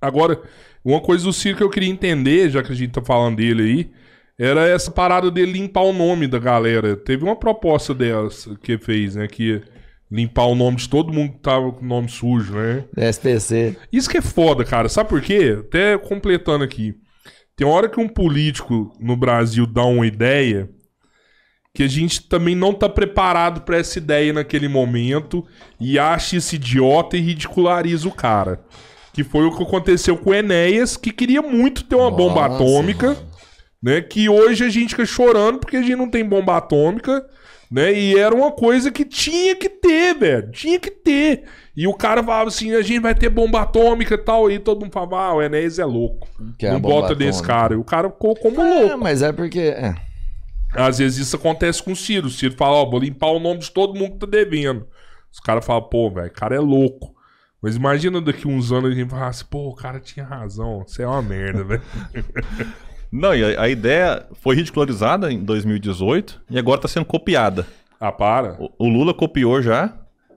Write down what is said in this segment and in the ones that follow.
Agora, uma coisa do Ciro que eu queria entender, já que a gente tá falando dele aí, era essa parada de limpar o nome da galera. Teve uma proposta delas que fez, né? Que limpar o nome de todo mundo que tava com o nome sujo, né? SPC. Isso que é foda, cara. Sabe por quê? Até completando aqui. Tem hora que um político no Brasil dá uma ideia que a gente também não tá preparado para essa ideia naquele momento e acha esse idiota e ridiculariza o cara. Que foi o que aconteceu com o Enéas, que queria muito ter uma Nossa, bomba atômica, né? Que hoje a gente fica chorando porque a gente não tem bomba atômica, né? E era uma coisa que tinha que ter, velho. Tinha que ter. E o cara falava assim: a gente vai ter bomba atômica e tal. E todo mundo falava: ah, o Enéas é louco. Que é não é bota desse cara. E o cara ficou como é, louco. Mas é porque. É. Às vezes isso acontece com o Ciro. O Ciro fala: ó, oh, vou limpar o nome de todo mundo que tá devendo. Os caras falam: pô, velho, o cara é louco. Mas imagina daqui uns anos a gente falar assim, pô, o cara tinha razão, você é uma merda, velho. Né? Não, e a, a, ideia foi ridicularizada em 2018 e agora está sendo copiada. Ah, para. O, o, Lula copiou já.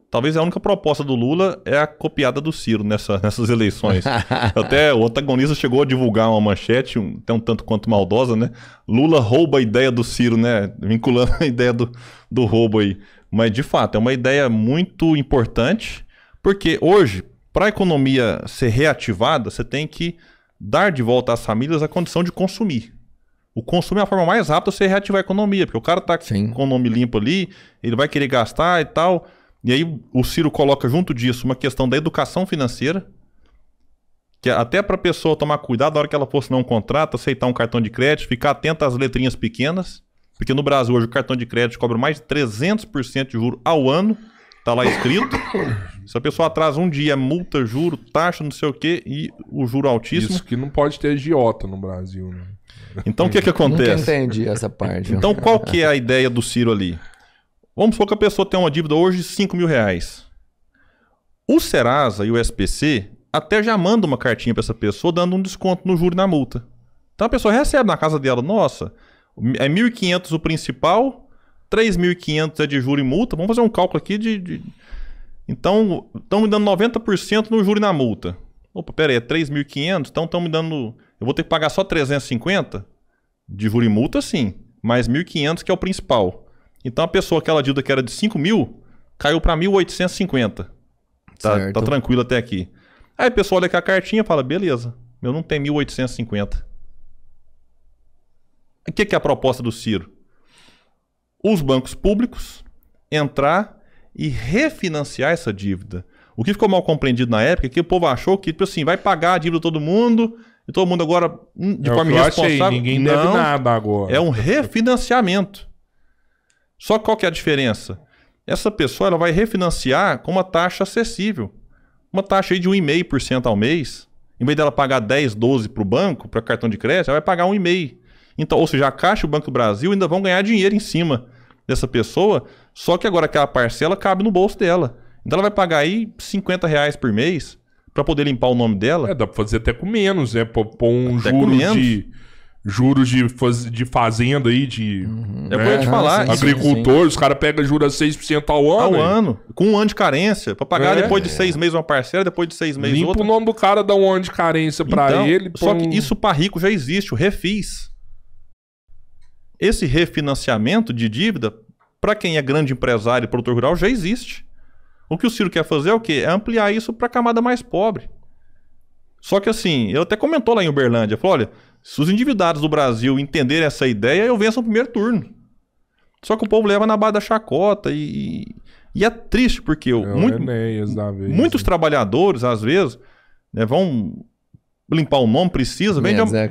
Talvez a única proposta do Lula é a copiada do Ciro nessa, nessas eleições. até o antagonista chegou a divulgar uma manchete, um, até um tanto quanto maldosa, né? Lula rouba a ideia do Ciro, né? Vinculando a ideia do, do roubo aí. Mas, de fato, é uma ideia muito importante porque hoje, para a economia ser reativada, você tem que dar de volta às famílias a condição de consumir. O consumo é a forma mais rápida de você reativar a economia, porque o cara está com o nome limpo ali, ele vai querer gastar e tal. E aí o Ciro coloca junto disso uma questão da educação financeira, que até para a pessoa tomar cuidado na hora que ela for assinar um contrato, aceitar um cartão de crédito, ficar atenta às letrinhas pequenas, porque no Brasil hoje o cartão de crédito cobra mais de 300% de juro ao ano. Tá lá escrito. Se a pessoa atrasa um dia, multa, juro, taxa, não sei o quê, e o juro altíssimo. Isso que não pode ter agiota no Brasil, né? Então o que é que acontece? Nunca entendi essa parte. Então qual que é a ideia do Ciro ali? Vamos supor que a pessoa tem uma dívida hoje de 5 mil reais. O Serasa e o SPC até já mandam uma cartinha para essa pessoa dando um desconto no juro e na multa. Então a pessoa recebe na casa dela, nossa, é 1.500 o principal, 3.500 é de juro e multa. Vamos fazer um cálculo aqui de. de... Então, estão me dando 90% no juro e na multa. Opa, pera aí, é 3.500? Então estão me dando. Eu vou ter que pagar só 350? De juro e multa, sim. Mais 1.500, que é o principal. Então a pessoa, aquela dívida que era de 5 mil, caiu para 1.850. Tá, tá tranquilo até aqui. Aí a pessoa olha aqui a cartinha e fala: beleza, eu não tenho 1.850. O que, que é a proposta do Ciro? os bancos públicos entrar e refinanciar essa dívida. O que ficou mal compreendido na época é que o povo achou que, tipo assim, vai pagar a dívida todo mundo e todo mundo agora, hum, de é forma irresponsável. ninguém não, deve nada agora. É um refinanciamento. Só qual que é a diferença? Essa pessoa ela vai refinanciar com uma taxa acessível. Uma taxa aí de 1,5% ao mês. Em vez dela pagar 10, 12 para o banco, para cartão de crédito, ela vai pagar 1,5%. Então, ou seja, a Caixa e o Banco do Brasil ainda vão ganhar dinheiro em cima dessa pessoa, só que agora aquela parcela cabe no bolso dela. Então ela vai pagar aí 50 reais por mês para poder limpar o nome dela. É, dá para fazer até com menos, né? Pôr um até juro de juros de, faz, de fazenda aí, de. Uhum. Né? É coisa de falar. Sim, Agricultor, os caras pegam juros 6% ao ano. Ao aí. ano. Com um ano de carência. Pra pagar é, depois de seis meses uma parcela, depois de seis meses Limpa outra. o nome do cara, dá um ano de carência pra então, ele. Só um... que isso pra rico já existe, o refis. Esse refinanciamento de dívida, para quem é grande empresário e produtor rural, já existe. O que o Ciro quer fazer é o quê? É ampliar isso para a camada mais pobre. Só que assim, ele até comentou lá em Uberlândia, falou, olha, se os endividados do Brasil entenderem essa ideia, eu venço no primeiro turno. Só que o povo leva na barra da chacota e, e é triste, porque eu, é, muito, muitos trabalhadores, às vezes, né, vão limpar o nome, precisa, vende, a, né?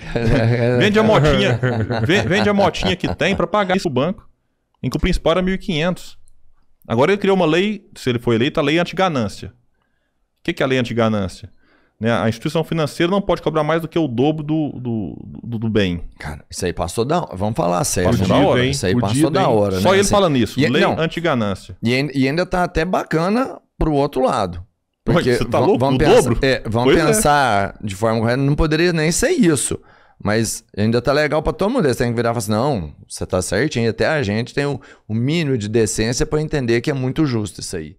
vende a motinha, vende a motinha que tem para pagar isso o banco, em que o principal era 1.500. Agora ele criou uma lei, se ele foi eleito, a lei antiganância. O que, que é a lei antiganância? Né? A instituição financeira não pode cobrar mais do que o dobro do, do, do, do bem. Cara, isso aí passou da hora. Vamos falar sério. Passou né? da hora. Hein? Isso aí passou da hora. Só ele assim, falando isso. E, lei não, antiganância. E, e ainda tá até bacana pro outro lado. Porque Você tá louco? Vamos, é, é. pensar, é, vamos pensar é. de forma correta, não poderia nem ser isso. Mas ainda tá legal para todo mundo. Você tem que virar e falar assim: não, você tá certinho. Até a gente tem o, o mínimo de decência para entender que é muito justo isso aí.